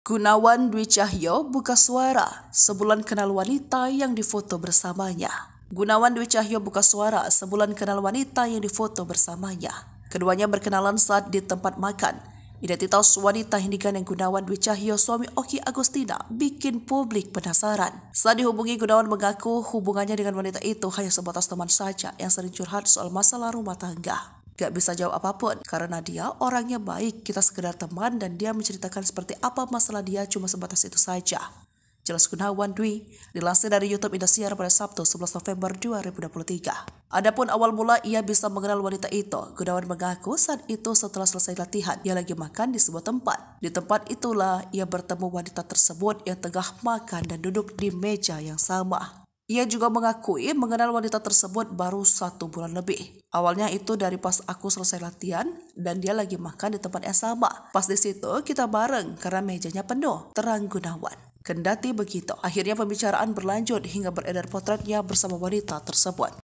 Gunawan Dwi Cahyo buka suara sebulan kenal wanita yang difoto bersamanya. Gunawan Dwi Cahyo buka suara sebulan kenal wanita yang difoto bersamanya. Keduanya berkenalan saat di tempat makan. Identitas wanita yang digandeng Gunawan Dwi Cahyo suami Oki Agustina bikin publik penasaran. Saat dihubungi Gunawan mengaku hubungannya dengan wanita itu hanya sebatas teman saja yang sering curhat soal masalah rumah tangga. Gak bisa jawab apapun, karena dia orangnya baik, kita sekedar teman dan dia menceritakan seperti apa masalah dia cuma sebatas itu saja. Jelas Gunawan Dwi, dilansir dari YouTube Indosiar pada Sabtu 11 November 2023. Adapun awal mula ia bisa mengenal wanita itu, Gunawan mengaku saat itu setelah selesai latihan, ia lagi makan di sebuah tempat. Di tempat itulah ia bertemu wanita tersebut yang tengah makan dan duduk di meja yang sama. Ia juga mengakui mengenal wanita tersebut baru satu bulan lebih. Awalnya itu dari pas aku selesai latihan dan dia lagi makan di tempat yang sama. Pas di situ kita bareng karena mejanya penuh, terang gunawan. Kendati begitu, akhirnya pembicaraan berlanjut hingga beredar potretnya bersama wanita tersebut.